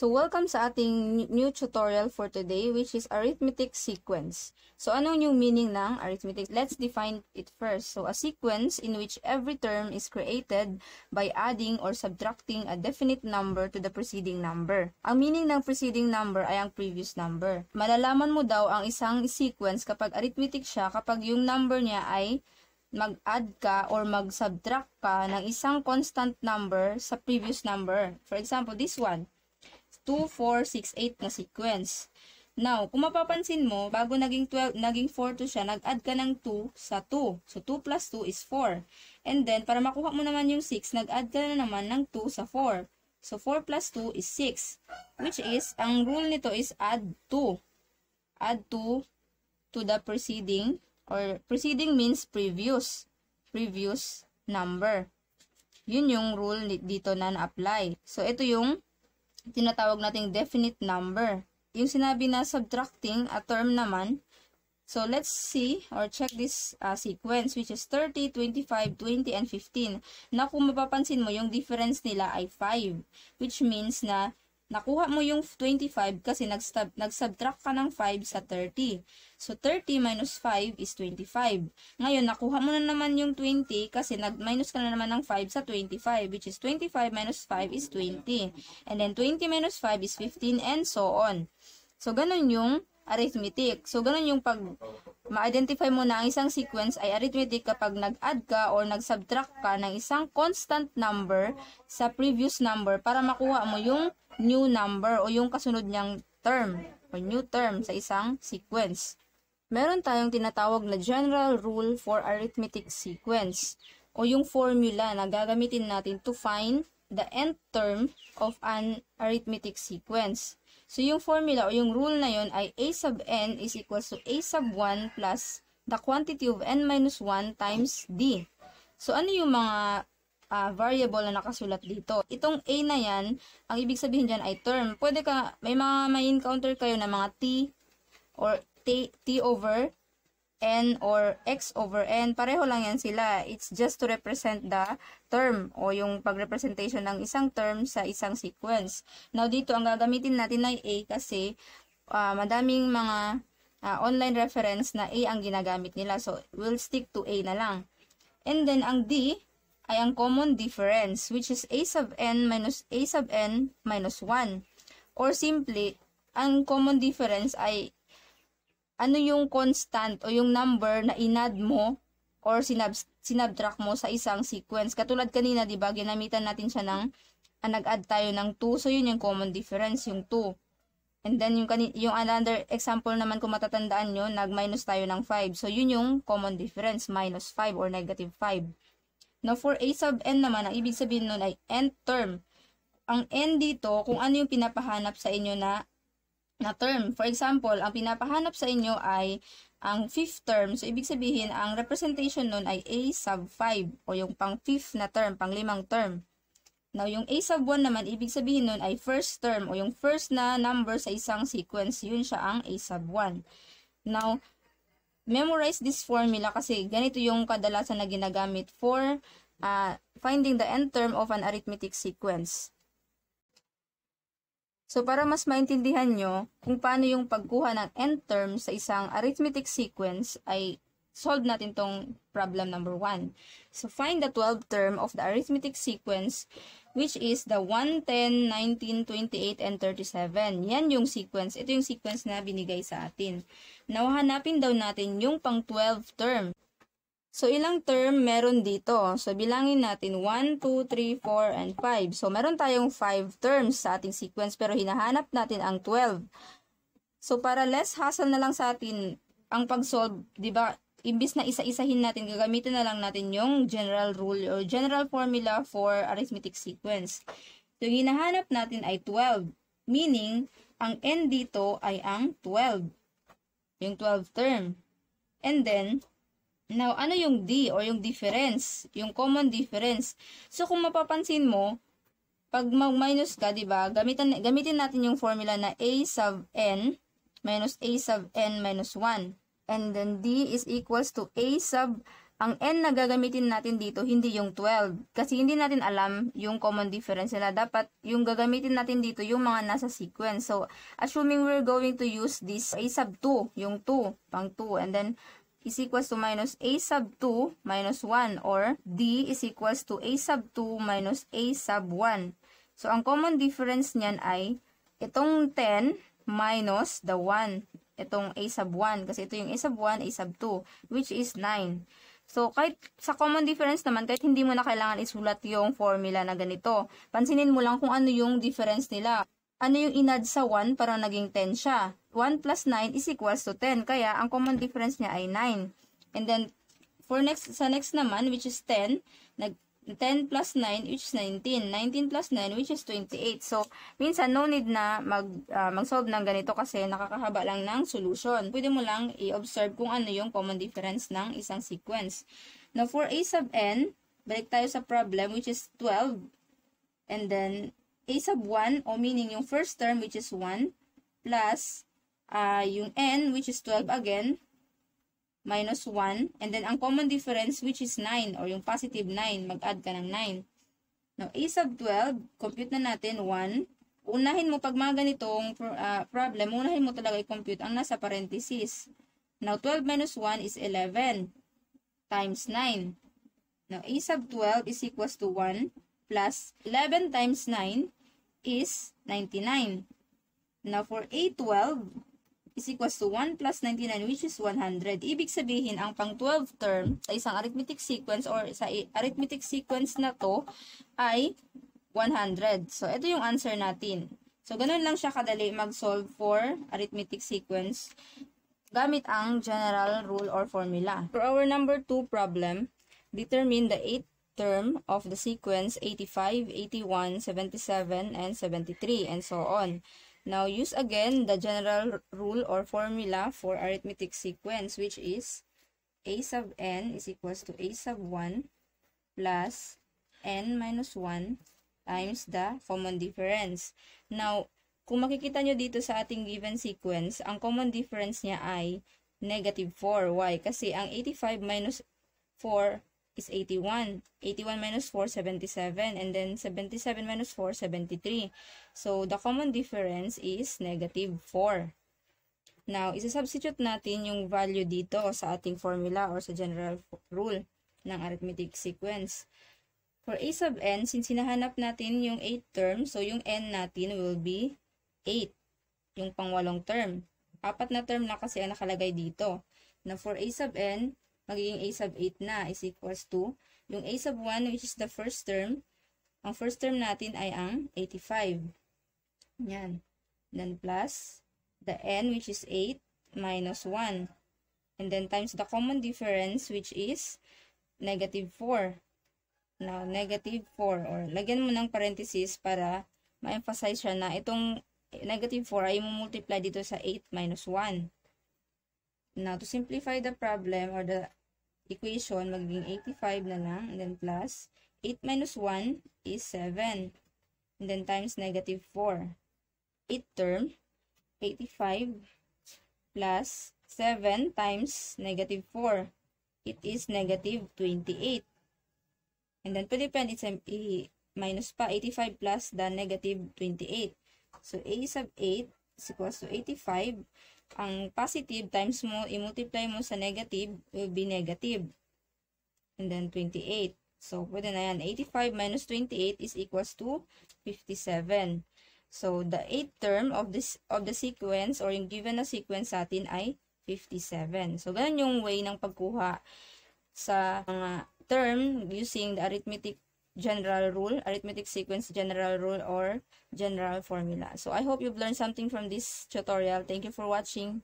So, welcome sa ating new tutorial for today, which is arithmetic sequence. So, ano yung meaning ng arithmetic? Let's define it first. So, a sequence in which every term is created by adding or subtracting a definite number to the preceding number. Ang meaning ng preceding number ay ang previous number. Malalaman mo daw ang isang sequence kapag arithmetic siya kapag yung number niya ay mag-add ka or mag-subtract ka ng isang constant number sa previous number. For example, this one. 2, 4, 6, 8 na sequence. Now, kung mapapansin mo, bago naging 12, naging 4 to siya, nag-add ka ng 2 sa 2. So, 2 plus 2 is 4. And then, para makuha mo naman yung 6, nag-add ka na naman ng 2 sa 4. So, 4 plus 2 is 6. Which is, ang rule nito is add 2. Add 2 to the preceding, or preceding means previous, previous number. Yun yung rule dito na na-apply. So, ito yung tinatawag nating definite number. Yung sinabi na subtracting, a term naman, So, let's see or check this uh, sequence which is 30, 25, 20, and 15. Na kung mapapansin mo, yung difference nila ay 5. Which means na Nakuha mo yung 25 kasi nag-subtract ka ng 5 sa 30. So, 30 minus 5 is 25. Ngayon, nakuha mo na naman yung 20 kasi nag-minus ka na naman ng 5 sa 25 which is 25 minus 5 is 20. And then, 20 minus 5 is 15 and so on. So, ganun yung arithmetic. So, ganun yung pag Ma-identify mo na ang isang sequence ay arithmetic kapag nag-add ka or nag-subtract ka ng isang constant number sa previous number para makuha mo yung new number o yung kasunod niyang term or new term sa isang sequence. Meron tayong tinatawag na general rule for arithmetic sequence o yung formula na gagamitin natin to find the nth term of an arithmetic sequence. So, yung formula o yung rule na yon ay a sub n is equals to a sub 1 plus the quantity of n minus 1 times d. So, ano yung mga uh, variable na nakasulat dito? Itong a na yan, ang ibig sabihin dyan ay term. Pwede ka, may mga may encounter kayo na mga t or t, t over n or x over n, pareho lang yan sila. It's just to represent the term o yung pagrepresentation ng isang term sa isang sequence. Now, dito ang gagamitin natin ay a kasi uh, madaming mga uh, online reference na a ang ginagamit nila. So, we'll stick to a na lang. And then, ang d ay ang common difference which is a sub n minus a sub n minus 1. Or simply, ang common difference ay ano yung constant o yung number na inad mo or sinab sinabtract mo sa isang sequence. Katulad kanina, di ba, ginamitan natin siya ng, ah, nag-add tayo ng 2. So, yun yung common difference, yung 2. And then, yung, yung another example naman, kung matatandaan nyo, nag-minus tayo ng 5. So, yun yung common difference, minus 5 or negative 5. Now, for a sub n naman, ang ibig sabihin nun ay n term. Ang n dito, kung ano yung pinapahanap sa inyo na na term. For example, ang pinapahanap sa inyo ay ang fifth term. So, ibig sabihin, ang representation nun ay A sub 5 o yung pang fifth na term, pang limang term. Now, yung A sub 1 naman, ibig sabihin nun ay first term o yung first na number sa isang sequence. Yun siya ang A sub 1. Now, memorize this formula kasi ganito yung kadalasan na ginagamit for uh, finding the nth term of an arithmetic sequence. So, para mas maintindihan nyo kung paano yung pagkuha ng nth term sa isang arithmetic sequence, ay solve natin tong problem number 1. So, find the 12th term of the arithmetic sequence, which is the 1, 10, 19, 28, and 37. Yan yung sequence. Ito yung sequence na binigay sa atin. Now, hanapin daw natin yung pang 12 th term. So, ilang term meron dito? So, bilangin natin 1, 2, 3, 4, and 5. So, meron tayong 5 terms sa ating sequence pero hinahanap natin ang 12. So, para less hassle na lang sa atin ang pag-solve, di ba? Imbis na isa-isahin natin, gagamitin na lang natin yung general rule or general formula for arithmetic sequence. So, yung hinahanap natin ay 12. Meaning, ang n dito ay ang 12. Yung 12 term. And then, Now, ano yung D or yung difference? Yung common difference. So, kung mapapansin mo, pag mag-minus ka, di ba, gamitan, gamitin natin yung formula na A sub N minus A sub N minus 1. And then D is equals to A sub, ang N na gagamitin natin dito, hindi yung 12. Kasi hindi natin alam yung common difference nila. Dapat yung gagamitin natin dito, yung mga nasa sequence. So, assuming we're going to use this A sub 2, yung 2, pang 2. And then, is equals to minus a sub 2 minus 1 or d is equals to a sub 2 minus a sub 1. So, ang common difference niyan ay itong 10 minus the 1. Itong a sub 1 kasi ito yung a sub 1, a sub 2 which is 9. So, kahit sa common difference naman, kahit hindi mo na kailangan isulat yung formula na ganito, pansinin mo lang kung ano yung difference nila ano yung inad sa 1 para naging 10 siya. 1 plus 9 is equals to 10. Kaya, ang common difference niya ay 9. And then, for next, sa next naman, which is 10, nag, 10 plus 9, which is 19. 19 plus 9, which is 28. So, minsan, no need na mag, uh, ah, mag ng ganito kasi nakakahaba lang ng solution. Pwede mo lang i-observe kung ano yung common difference ng isang sequence. Now, for a sub n, balik tayo sa problem, which is 12. And then, a sub 1 o meaning yung first term which is 1 plus uh, yung n which is 12 again minus 1 and then ang common difference which is 9 or yung positive 9 mag-add ka ng 9. Now a sub 12 compute na natin 1. Unahin mo pag mga ganitong uh, problem, unahin mo talaga i-compute ang nasa parenthesis. Now 12 minus 1 is 11 times 9. Now a sub 12 is equals to 1 plus 11 times 9 is 99. Now, for A12 is equals to 1 plus 99 which is 100. Ibig sabihin, ang pang 12 term sa isang arithmetic sequence or sa arithmetic sequence na to ay 100. So, ito yung answer natin. So, ganun lang siya kadali mag-solve for arithmetic sequence gamit ang general rule or formula. For our number 2 problem, determine the 8 th term of the sequence 85, 81, 77, and 73, and so on. Now, use again the general rule or formula for arithmetic sequence, which is a sub n is equals to a sub 1 plus n minus 1 times the common difference. Now, kung makikita nyo dito sa ating given sequence, ang common difference niya ay negative 4. Why? Kasi ang 85 minus 4 is 81. 81 minus 4, 77. And then 77 minus 4, 73. So, the common difference is negative 4. Now, isa-substitute natin yung value dito sa ating formula or sa general rule ng arithmetic sequence. For a sub n, since hinahanap natin yung 8 term, so yung n natin will be 8, yung pangwalong term. Apat na term na kasi ang nakalagay dito. Now, for a sub n, magiging a sub 8 na is equals to yung a sub 1 which is the first term. Ang first term natin ay ang 85. Yan. Then plus the n which is 8 minus 1. And then times the common difference which is negative 4. Now, negative 4 or lagyan mo ng parenthesis para ma-emphasize siya na itong negative 4 ay multiply dito sa 8 minus 1. Now, to simplify the problem or the equation, magiging 85 na lang. And then plus 8 minus 1 is 7. And then times negative 4. 8 term, 85 plus 7 times negative 4. It is negative 28. And then pwede pa it's minus pa 85 plus the negative 28. So A sub 8 is equals to 85 ang positive times mo, i-multiply mo sa negative, will be negative. And then 28. So, pwede na yan. 85 minus 28 is equals to 57. So, the 8th term of this of the sequence or yung given na sequence sa atin ay 57. So, ganun yung way ng pagkuha sa mga term using the arithmetic general rule, arithmetic sequence general rule, or general formula. So I hope you've learned something from this tutorial. Thank you for watching.